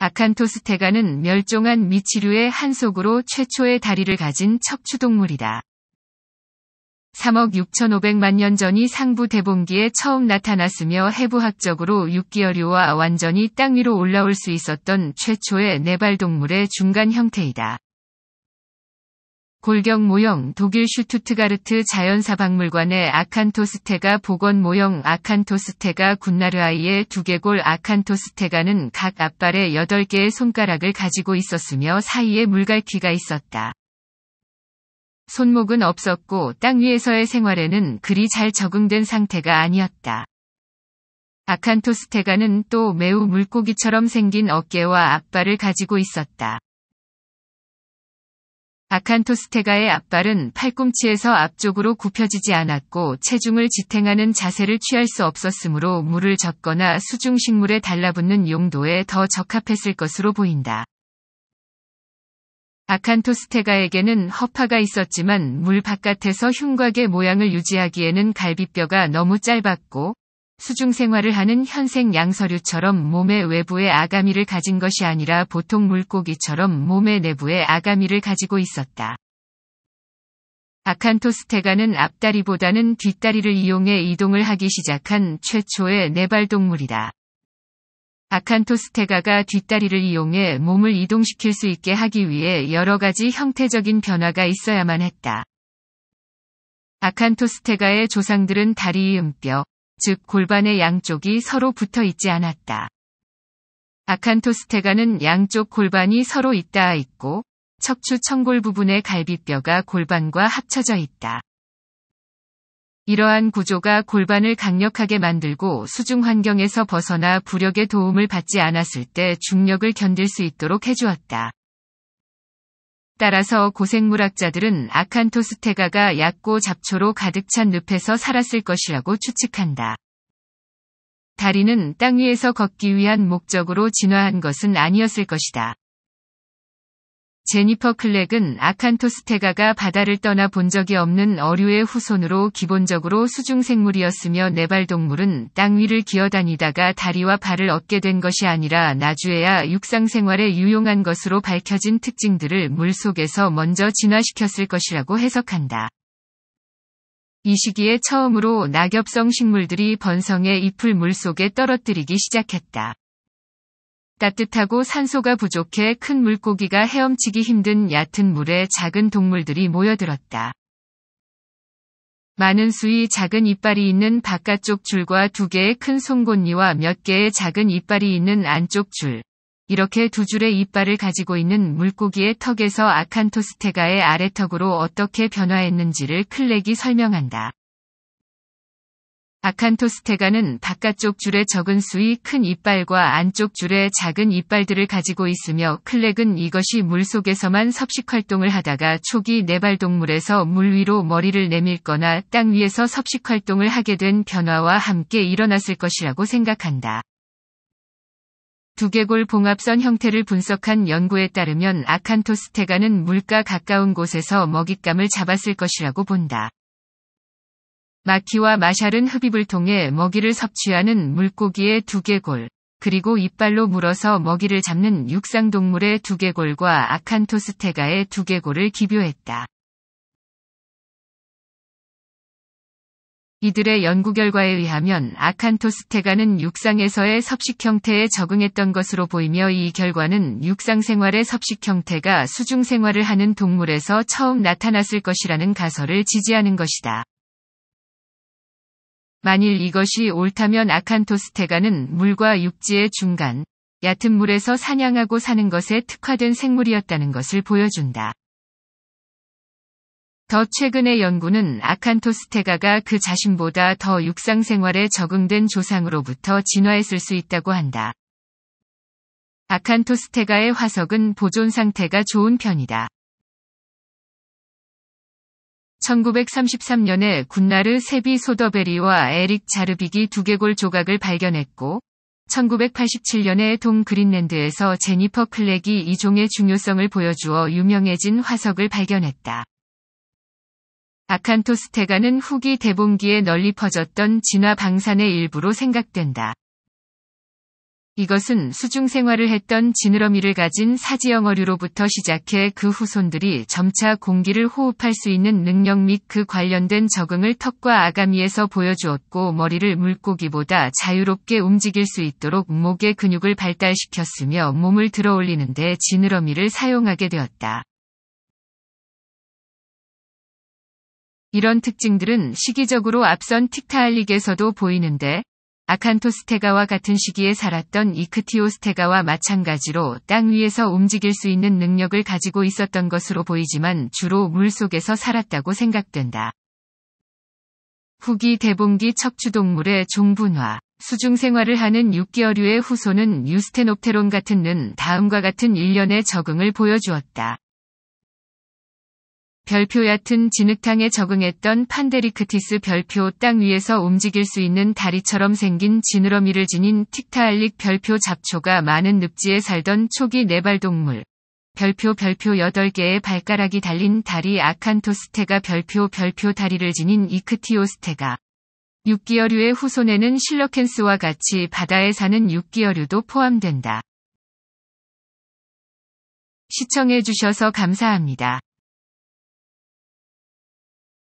아칸토스테가는 멸종한 미치류의 한 속으로 최초의 다리를 가진 척추동물이다. 3억 6,500만 년 전이 상부 대봉기에 처음 나타났으며 해부학적으로 육기어류와 완전히 땅 위로 올라올 수 있었던 최초의 네발 동물의 중간 형태이다. 골격 모형 독일 슈투트가르트 자연사박물관의 아칸토스테가 복원 모형 아칸토스테가 군나르아이의 두개골 아칸토스테가는 각 앞발에 8개의 손가락을 가지고 있었으며 사이에 물갈퀴가 있었다. 손목은 없었고 땅 위에서의 생활에는 그리 잘 적응된 상태가 아니었다. 아칸토스테가는 또 매우 물고기처럼 생긴 어깨와 앞발을 가지고 있었다. 아칸토스테가의 앞발은 팔꿈치에서 앞쪽으로 굽혀지지 않았고 체중을 지탱하는 자세를 취할 수 없었으므로 물을 젓거나 수중식물에 달라붙는 용도에 더 적합했을 것으로 보인다. 아칸토스테가에게는 허파가 있었지만 물 바깥에서 흉곽의 모양을 유지하기에는 갈비뼈가 너무 짧았고 수중 생활을 하는 현생 양서류처럼 몸의 외부에 아가미를 가진 것이 아니라 보통 물고기처럼 몸의 내부에 아가미를 가지고 있었다. 아칸토스테가는 앞다리보다는 뒷다리를 이용해 이동을 하기 시작한 최초의 네발동물이다. 아칸토스테가가 뒷다리를 이용해 몸을 이동시킬 수 있게 하기 위해 여러 가지 형태적인 변화가 있어야만 했다. 아칸토스테가의 조상들은 다리 의음뼈 즉 골반의 양쪽이 서로 붙어 있지 않았다. 아칸토스테가는 양쪽 골반이 서로 있다 있고 척추 청골 부분의 갈비뼈가 골반과 합쳐져 있다. 이러한 구조가 골반을 강력하게 만들고 수중 환경에서 벗어나 부력의 도움을 받지 않았을 때 중력을 견딜 수 있도록 해주었다. 따라서 고생물학자들은 아칸토스테가가 얕고 잡초로 가득 찬 늪에서 살았을 것이라고 추측한다. 다리는 땅 위에서 걷기 위한 목적으로 진화한 것은 아니었을 것이다. 제니퍼 클렉은 아칸토스테가가 바다를 떠나 본 적이 없는 어류의 후손으로 기본적으로 수중생물이었으며 네발동물은 땅 위를 기어다니다가 다리와 발을 얻게 된 것이 아니라 나주에야 육상생활에 유용한 것으로 밝혀진 특징들을 물속에서 먼저 진화시켰을 것이라고 해석한다. 이 시기에 처음으로 낙엽성 식물들이 번성해 잎을 물속에 떨어뜨리기 시작했다. 따뜻하고 산소가 부족해 큰 물고기가 헤엄치기 힘든 얕은 물에 작은 동물들이 모여들었다. 많은 수의 작은 이빨이 있는 바깥쪽 줄과 두 개의 큰 송곳니와 몇 개의 작은 이빨이 있는 안쪽 줄. 이렇게 두 줄의 이빨을 가지고 있는 물고기의 턱에서 아칸토스테가의 아래턱으로 어떻게 변화했는지를 클렉이 설명한다. 아칸토스테가는 바깥쪽 줄에 적은 수의 큰 이빨과 안쪽 줄에 작은 이빨들을 가지고 있으며 클렉은 이것이 물속에서만 섭식활동을 하다가 초기 내발동물에서물 위로 머리를 내밀거나 땅 위에서 섭식활동을 하게 된 변화와 함께 일어났을 것이라고 생각한다. 두개골 봉합선 형태를 분석한 연구에 따르면 아칸토스테가는 물가 가까운 곳에서 먹잇감을 잡았을 것이라고 본다. 마키와 마샬은 흡입을 통해 먹이를 섭취하는 물고기의 두개골, 그리고 이빨로 물어서 먹이를 잡는 육상동물의 두개골과 아칸토스테가의 두개골을 기묘했다. 이들의 연구 결과에 의하면 아칸토스테가는 육상에서의 섭식 형태에 적응했던 것으로 보이며 이 결과는 육상 생활의 섭식 형태가 수중 생활을 하는 동물에서 처음 나타났을 것이라는 가설을 지지하는 것이다. 만일 이것이 옳다면 아칸토스테가는 물과 육지의 중간, 얕은 물에서 사냥하고 사는 것에 특화된 생물이었다는 것을 보여준다. 더 최근의 연구는 아칸토스테가가 그 자신보다 더 육상 생활에 적응된 조상으로부터 진화했을 수 있다고 한다. 아칸토스테가의 화석은 보존 상태가 좋은 편이다. 1933년에 군나르 세비 소더베리와 에릭 자르빅이 두개골 조각을 발견했고 1987년에 동 그린랜드에서 제니퍼 클렉이 이 종의 중요성을 보여주어 유명해진 화석을 발견했다. 아칸토스테가는 후기 대봉기에 널리 퍼졌던 진화 방산의 일부로 생각된다. 이것은 수중 생활을 했던 지느러미를 가진 사지영 어류로부터 시작해 그 후손들이 점차 공기를 호흡할 수 있는 능력 및 그 관련된 적응을 턱과 아가미에서 보여주었고 머리를 물고기보다 자유롭게 움직일 수 있도록 목의 근육을 발달시켰으며 몸을 들어 올리는데 지느러미를 사용하게 되었다. 이런 특징들은 시기적으로 앞선 틱타알릭에서도 보이는데 아칸토스테가와 같은 시기에 살았던 이크티오스테가와 마찬가지로 땅 위에서 움직일 수 있는 능력을 가지고 있었던 것으로 보이지만 주로 물 속에서 살았다고 생각된다. 후기 대봉기 척추동물의 종분화, 수중 생활을 하는 6개월류의 후손은 유스테노테론 같은 는 다음과 같은 일련의 적응을 보여주었다. 별표 얕은 진흙탕에 적응했던 판데리크티스 별표 땅 위에서 움직일 수 있는 다리처럼 생긴 지느러미를 지닌 틱타알릭 별표 잡초가 많은 늪지에 살던 초기 네발동물. 별표 별표 8개의 발가락이 달린 다리 아칸토스테가 별표 별표 다리를 지닌 이크티오스테가. 6기어류의 후손에는 실러켄스와 같이 바다에 사는 6기어류도 포함된다. 시청해주셔서 감사합니다.